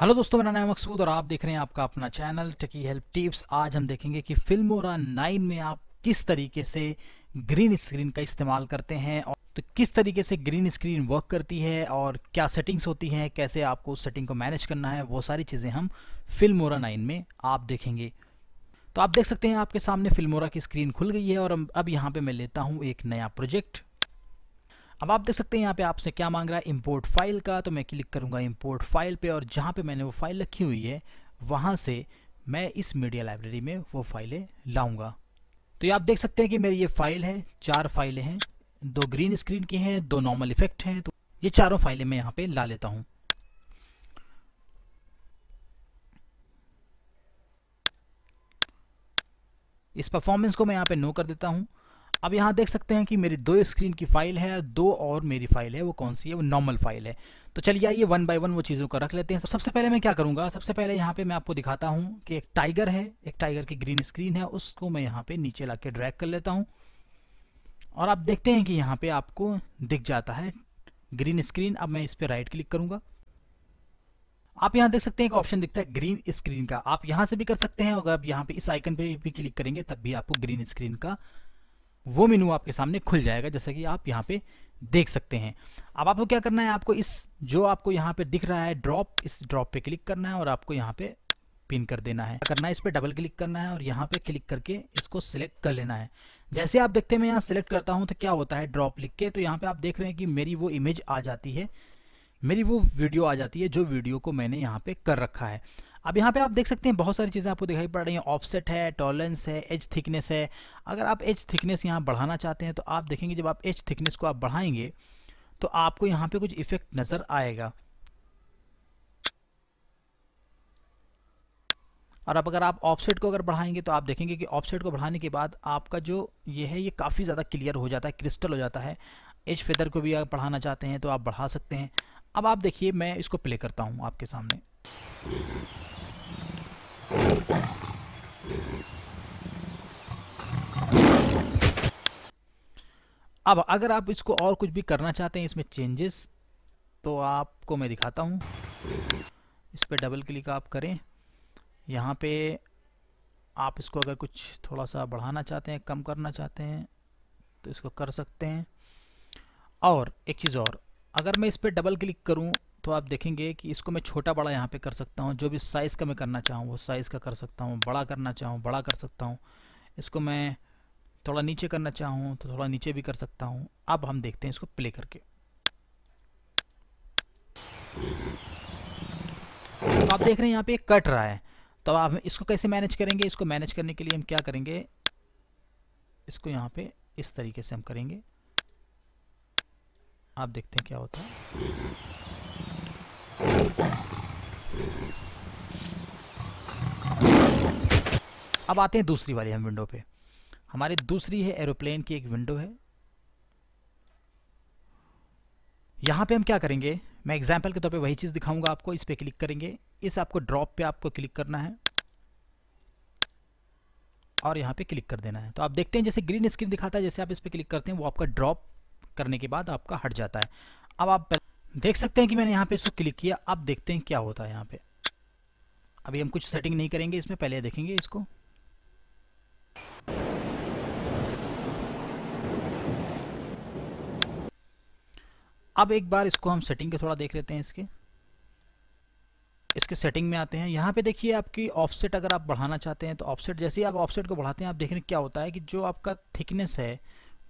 hello दोस्तों मेरा नाम मकसूद और आप देख रहे हैं आपका अपना चैनल टकी हेल्प टिप्स आज हम देखेंगे कि फिल्मोरा नाइन में आप किस तरीके से ग्रीन स्क्रीन का इस्तेमाल करते हैं और तो किस तरीके से ग्रीन स्क्रीन वर्क करती है और क्या सेटिंग्स होती हैं कैसे आपको उस सेटिंग को मैनेज करना है वो सारी चीज़ें हम फिल्मोरा नाइन में आप देखेंगे तो आप देख सकते हैं आपके सामने फिल्मोरा की स्क्रीन खुल गई है और अब यहाँ पर मैं लेता हूँ एक नया प्रोजेक्ट अब आप देख सकते हैं यहाँ पे आपसे क्या मांग रहा है इम्पोर्ट फाइल का तो मैं क्लिक करूँगा इम्पोर्ट फाइल पे और जहाँ पे मैंने वो फाइल रखी हुई है वहाँ से मैं इस मीडिया लाइब्रेरी में वो फाइलें लाऊँगा तो ये आप देख सकते हैं कि मेरी ये फाइल है चार फाइलें हैं दो ग्रीन स्क्रीन की हैं दो नॉर्मल इफेक्ट हैं तो ये चारों फाइलें मैं यहाँ पर ला लेता हूँ इस परफॉर्मेंस को मैं यहाँ पे नो कर देता हूँ अब यहाँ देख सकते हैं कि मेरी दो स्क्रीन की फाइल है दो और मेरी फाइल है वो कौन सी है वो नॉर्मल फाइल है तो चलिए आइए वन बाय वन वो चीज़ों को रख लेते हैं सबसे पहले मैं क्या करूँगा सबसे पहले यहाँ पे मैं आपको दिखाता हूँ कि एक टाइगर है एक टाइगर की ग्रीन स्क्रीन है उसको मैं यहाँ पे नीचे ला के ड्रैक कर लेता हूँ और आप देखते हैं कि यहाँ पे आपको दिख जाता है ग्रीन स्क्रीन अब मैं इस पर राइट क्लिक करूँगा आप यहाँ देख सकते हैं एक ऑप्शन दिखता है ग्रीन स्क्रीन का आप यहाँ से भी कर सकते हैं अगर आप यहाँ पे इस आइकन पे भी क्लिक करेंगे तब भी आपको ग्रीन स्क्रीन का वो मेनू आपके सामने खुल जाएगा जैसा कि आप यहाँ पे देख सकते हैं अब आपको क्या करना है आपको इस जो आपको यहाँ पे दिख रहा है ड्रॉप इस ड्रॉप पे क्लिक करना है और आपको यहाँ पे पिन कर देना है करना है इस पर डबल क्लिक करना है और यहाँ पे क्लिक करके इसको सिलेक्ट कर लेना है जैसे आप देखते हैं मैं यहाँ सिलेक्ट करता हूँ तो क्या होता है ड्रॉप लिख के तो यहाँ पे आप देख रहे हैं कि मेरी वो इमेज आ जाती है मेरी वो वीडियो आ जाती है जो वीडियो को मैंने यहाँ पे कर रखा है अब यहाँ पे आप देख सकते हैं बहुत सारी चीज़ें आपको दिखाई पड़ रही हैं ऑफसेट है टॉलरेंस है एज थिकनेस है अगर आप एज थिकनेस यहाँ बढ़ाना चाहते हैं तो आप देखेंगे जब आप एज थिकनेस को आप बढ़ाएंगे तो आपको यहाँ पे कुछ इफेक्ट नज़र आएगा और अब अगर आप ऑफसेट को अगर बढ़ाएंगे तो आप देखेंगे कि ऑफसेट को बढ़ाने के बाद आपका जो ये है ये काफ़ी ज़्यादा क्लियर हो जाता है क्रिस्टल हो जाता है एज फेदर को भी अगर बढ़ाना चाहते हैं तो आप बढ़ा सकते हैं अब आप देखिए मैं इसको प्ले करता हूँ आपके सामने अब अगर आप इसको और कुछ भी करना चाहते हैं इसमें चेंजेस तो आपको मैं दिखाता हूँ इस पर डबल क्लिक आप करें यहाँ पे आप इसको अगर कुछ थोड़ा सा बढ़ाना चाहते हैं कम करना चाहते हैं तो इसको कर सकते हैं और एक चीज़ और अगर मैं इस पर डबल क्लिक करूँ तो आप देखेंगे कि इसको मैं छोटा बड़ा यहाँ पे कर सकता हूँ जो भी साइज़ का मैं करना चाहूँ वो साइज़ का कर सकता हूँ बड़ा करना चाहूँ बड़ा कर सकता हूँ इसको मैं थोड़ा नीचे करना चाहूँ तो थोड़ा नीचे भी कर सकता हूँ अब हम देखते हैं इसको प्ले करके तो आप देख रहे हैं यहाँ पे कट रहा है तो आप इसको कैसे मैनेज करेंगे इसको मैनेज करने के लिए हम क्या करेंगे इसको यहाँ पे इस तरीके से हम करेंगे आप देखते हैं क्या होता है अब आते हैं दूसरी वाली हम विंडो पे हमारी दूसरी है एरोप्लेन की एक विंडो है यहां पे हम क्या करेंगे मैं एग्जाम्पल के तौर पे वही चीज़ दिखाऊंगा आपको इस पे क्लिक करेंगे इस आपको ड्रॉप पे आपको क्लिक करना है और यहां पे क्लिक कर देना है तो आप देखते हैं जैसे ग्रीन स्क्रीन दिखाता है जैसे आप इस पर क्लिक करते हैं वो आपका ड्रॉप करने के बाद आपका हट जाता है अब आप देख सकते हैं कि मैंने यहाँ पे इसको क्लिक किया अब देखते हैं क्या होता है यहाँ पे अभी हम कुछ सेटिंग नहीं करेंगे इसमें पहले देखेंगे इसको अब एक बार इसको हम सेटिंग के थोड़ा देख लेते हैं इसके इसके सेटिंग में आते हैं यहाँ पे देखिए आपकी ऑफसेट अगर आप बढ़ाना चाहते हैं तो ऑफसेट जैसे ही आप ऑफसेट को बढ़ाते हैं आप देख रहे क्या होता है कि जो आपका थिकनेस है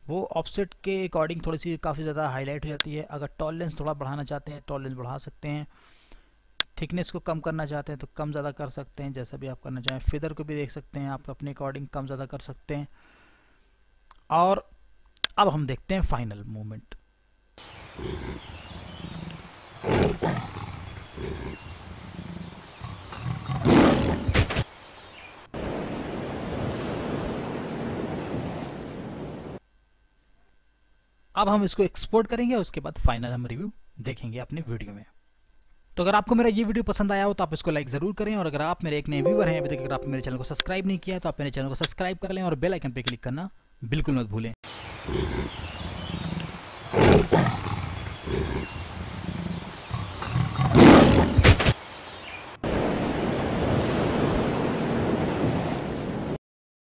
वो ऑफसेट के अकॉर्डिंग थोड़ी सी काफ़ी ज़्यादा हाईलाइट हो जाती है अगर टॉलरेंस थोड़ा बढ़ाना चाहते हैं टॉलरेंस बढ़ा सकते हैं थिकनेस को कम करना चाहते हैं तो कम ज़्यादा कर सकते हैं जैसा भी आप करना चाहें फिदर को भी देख सकते हैं आप अपने अकॉर्डिंग कम ज़्यादा कर सकते हैं और अब हम देखते हैं फाइनल मूवमेंट अब हम इसको एक्सपोर्ट करेंगे और उसके बाद फाइनल हम रिव्यू देखेंगे अपने वीडियो में तो अगर आपको मेरा ये वीडियो पसंद आया हो तो आप इसको लाइक जरूर करें और अगर आप मेरे एक नए व्यूवर हैं अभी तक अगर आप मेरे चैनल को सब्सक्राइब नहीं किया तो आप मेरे चैनल को सब्सक्राइब कर लें और बेल आइकन पर क्लिक करना बिल्कुल मत भूलें